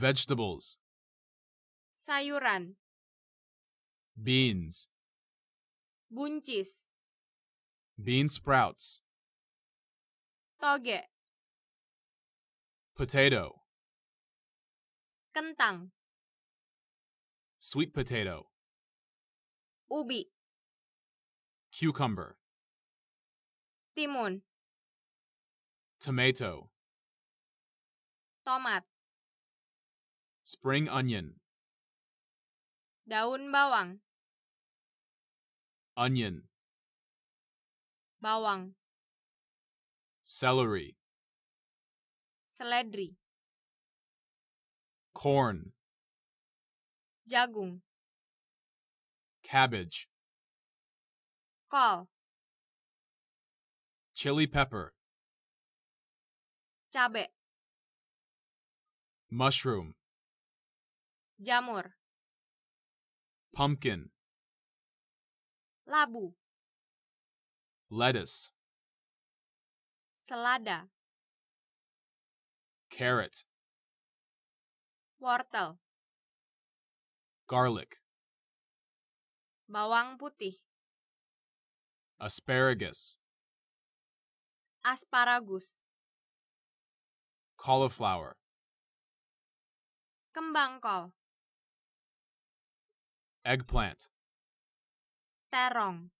Vegetables. Sayuran. Beans. Buncis. Bean sprouts. Toge. Potato. Kentang. Sweet potato. Ubi. Cucumber. Timun. Tomato. Tomat. Spring onion. Daun bawang. Onion. Bawang. Celery. Seledri. Corn. Jagung. Cabbage. Kol. Chili pepper. Cabe. Mushroom. jamur pumpkin labu lettuce selada carrot wortel garlic bawang putih asparagus asparagus cauliflower kembang kol Eggplant. Tarong.